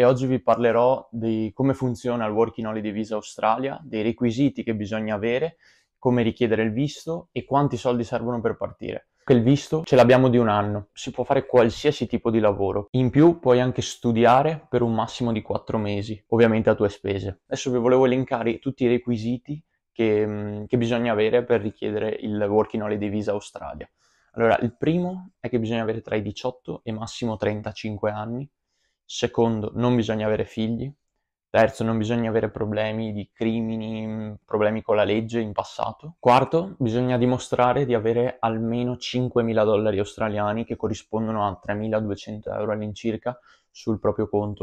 e oggi vi parlerò di come funziona il Working Holiday Visa Australia, dei requisiti che bisogna avere, come richiedere il visto e quanti soldi servono per partire. Il visto ce l'abbiamo di un anno, si può fare qualsiasi tipo di lavoro. In più puoi anche studiare per un massimo di quattro mesi, ovviamente a tue spese. Adesso vi volevo elencare tutti i requisiti che, mm, che bisogna avere per richiedere il Working Holiday Visa Australia. Allora, il primo è che bisogna avere tra i 18 e massimo 35 anni, Secondo, non bisogna avere figli. Terzo, non bisogna avere problemi di crimini, mm, problemi con la legge in passato. Quarto, bisogna dimostrare di avere almeno 5.000 dollari australiani che corrispondono a 3.200 euro all'incirca sul proprio conto.